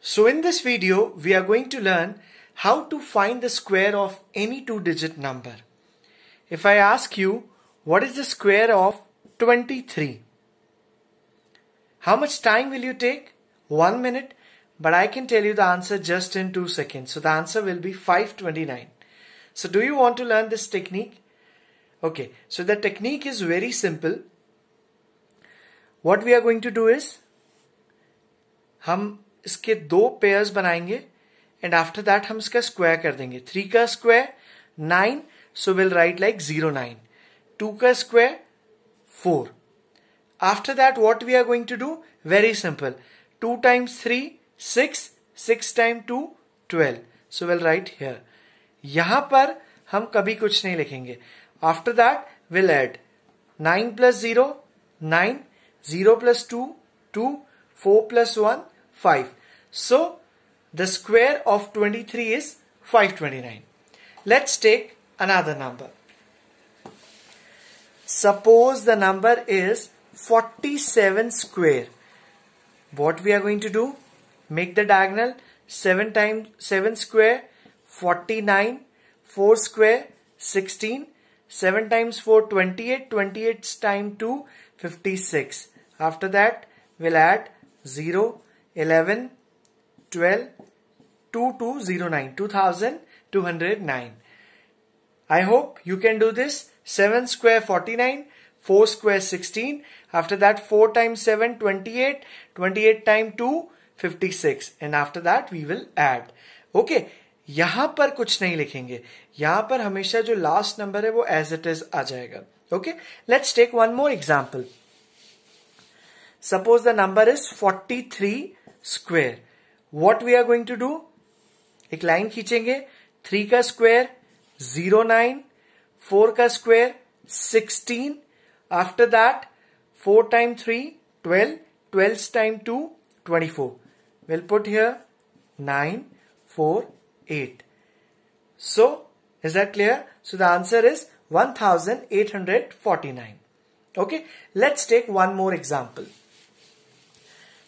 So in this video, we are going to learn how to find the square of any two digit number. If I ask you, what is the square of 23? How much time will you take? One minute, but I can tell you the answer just in two seconds. So the answer will be 529. So do you want to learn this technique? Okay, so the technique is very simple. What we are going to do is, hum. इसके दो pairs बनाएंगे and after that हम इसका square कर देंगे three का square nine so will write like zero nine two का square four after that what we are going to do very simple two times three six six time two twelve so will write here यहां पर हम कभी कुछ नहीं लिखेंगे after that will add nine plus zero nine zero plus two two four plus one 5. So the square of 23 is 529. Let's take another number. Suppose the number is 47 square. What we are going to do? Make the diagonal 7 times 7 square 49 4 square 16 7 times 4 28 28 times 2 56 after that we'll add 0 eleven twelve two two zero nine two thousand two hundred nine I hope you can do this seven square forty nine four square sixteen after that four time seven twenty eight twenty eight time two fifty six and after that we will add okay यहां पर कुछ नहीं लिखेंगे यहां पर हमेशा जो last number है वो एज इट इज आ जाएगा okay let's take one more example suppose the number is forty three square what we are going to do एक लाइन खींचेंगे थ्री का स्क्वेयर जीरो नाइन फोर का square sixteen after that four time three twelve twelve time two twenty four we'll put here nine four eight so is that clear so the answer is one thousand eight hundred forty nine okay let's take one more example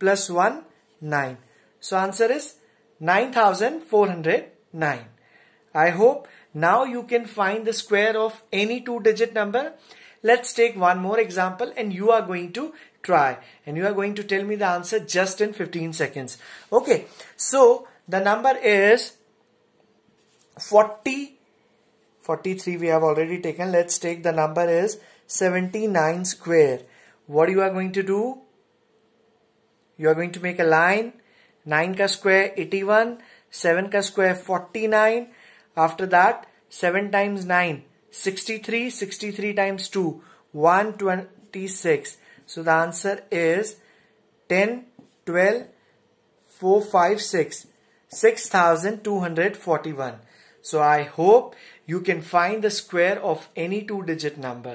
plus 1, 9. So answer is 9409. I hope now you can find the square of any two digit number. Let's take one more example and you are going to try and you are going to tell me the answer just in 15 seconds. Okay, so the number is 40, 43 we have already taken. Let's take the number is 79 square. What you are going to do? you are going to make a line 9 ka square 81 7 ka square 49 after that 7 times 9 63 63 times 2 126 so the answer is 10 12 4 5 6 6241 so i hope you can find the square of any two digit number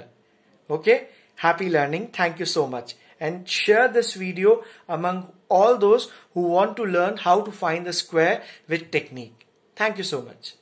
okay happy learning thank you so much and share this video among all those who want to learn how to find the square with technique. Thank you so much.